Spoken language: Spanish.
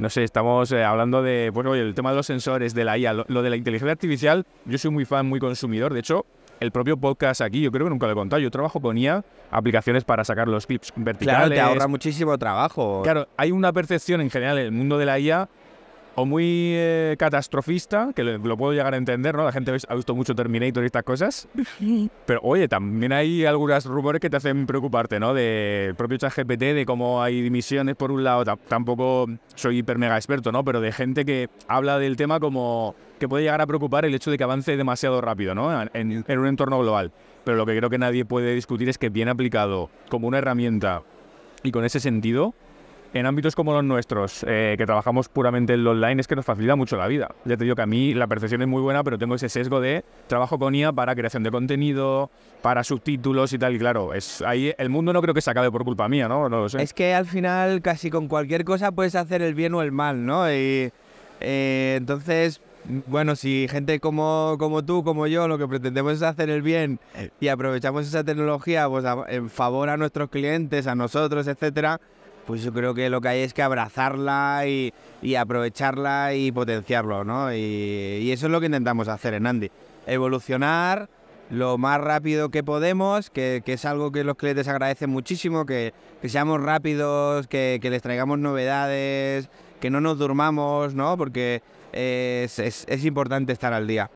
No sé, estamos eh, hablando de, bueno, el tema de los sensores, de la IA, lo, lo, de la inteligencia artificial, yo soy muy fan, muy consumidor, de hecho, el propio podcast aquí, yo creo que nunca lo he contado, yo trabajo con IA, aplicaciones para sacar los clips verticales. Claro, te ahorra muchísimo trabajo. Claro, hay una percepción en general en el mundo de la IA muy eh, catastrofista, que lo, puedo llegar a entender, ¿no? La gente ha visto mucho Terminator y estas cosas. Pero oye, también hay algunos rumores que te hacen preocuparte, ¿no? De propio ChatGPT, de cómo hay dimisiones por un lado. Tampoco soy hiper mega experto, ¿no? Pero de gente que habla del tema como que puede llegar a preocupar el hecho de que avance demasiado rápido, ¿no? En, en un entorno global. Pero lo que creo que nadie puede discutir es que bien aplicado como una herramienta y con ese sentido, en ámbitos como los nuestros, eh, que trabajamos puramente en lo online, es que nos facilita mucho la vida. Ya te digo que a mí la percepción es muy buena, pero tengo ese sesgo de trabajo con IA para creación de contenido, para subtítulos y tal. Y claro, es, ahí el mundo no creo que se acabe por culpa mía, ¿no? lo Es que al final casi con cualquier cosa puedes hacer el bien o el mal, ¿no? Eh, entonces, bueno, si gente como, como tú, como yo, lo que pretendemos es hacer el bien eh. y aprovechamos esa tecnología pues, en favor a nuestros clientes, a nosotros, etcétera, pues yo creo que lo que hay es que abrazarla y, aprovecharla y potenciarlo, ¿no? Y, eso es lo que intentamos hacer en Andy. Evolucionar lo más rápido que podemos, que, es algo que los clientes agradecen muchísimo, que, seamos rápidos, que, les traigamos novedades, que no nos durmamos, ¿no? Porque es importante estar al día.